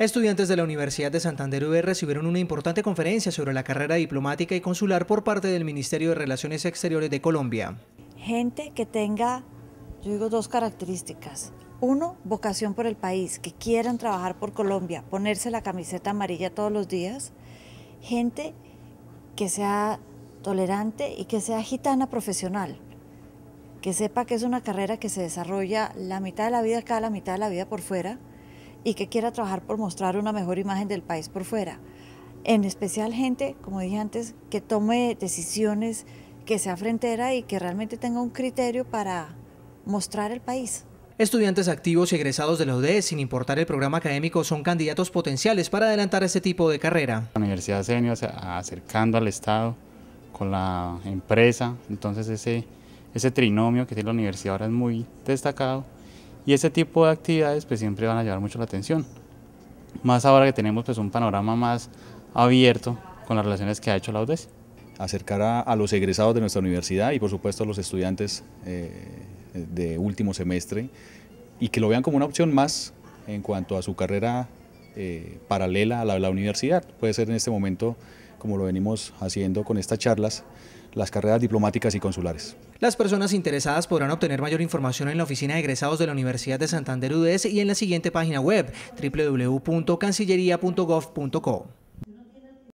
Estudiantes de la Universidad de Santander UB recibieron una importante conferencia sobre la carrera diplomática y consular por parte del Ministerio de Relaciones Exteriores de Colombia. Gente que tenga, yo digo, dos características. Uno, vocación por el país, que quieran trabajar por Colombia, ponerse la camiseta amarilla todos los días. Gente que sea tolerante y que sea gitana profesional, que sepa que es una carrera que se desarrolla la mitad de la vida acá, la mitad de la vida por fuera y que quiera trabajar por mostrar una mejor imagen del país por fuera. En especial gente, como dije antes, que tome decisiones, que sea frontera y que realmente tenga un criterio para mostrar el país. Estudiantes activos y egresados de la UDE, sin importar el programa académico, son candidatos potenciales para adelantar este tipo de carrera. La Universidad Senior acercando al Estado con la empresa, entonces ese, ese trinomio que tiene la universidad ahora es muy destacado y ese tipo de actividades pues siempre van a llevar mucho la atención. Más ahora que tenemos pues un panorama más abierto con las relaciones que ha hecho la UDES. Acercar a, los egresados de nuestra universidad y por supuesto a los estudiantes eh, de último semestre y que lo vean como una opción más en cuanto a su carrera eh, paralela a la de la universidad. Puede ser en este momento, como lo venimos haciendo con estas charlas, las carreras diplomáticas y consulares. Las personas interesadas podrán obtener mayor información en la oficina de egresados de la Universidad de Santander UDES y en la siguiente página web www.cancillería.gov.co.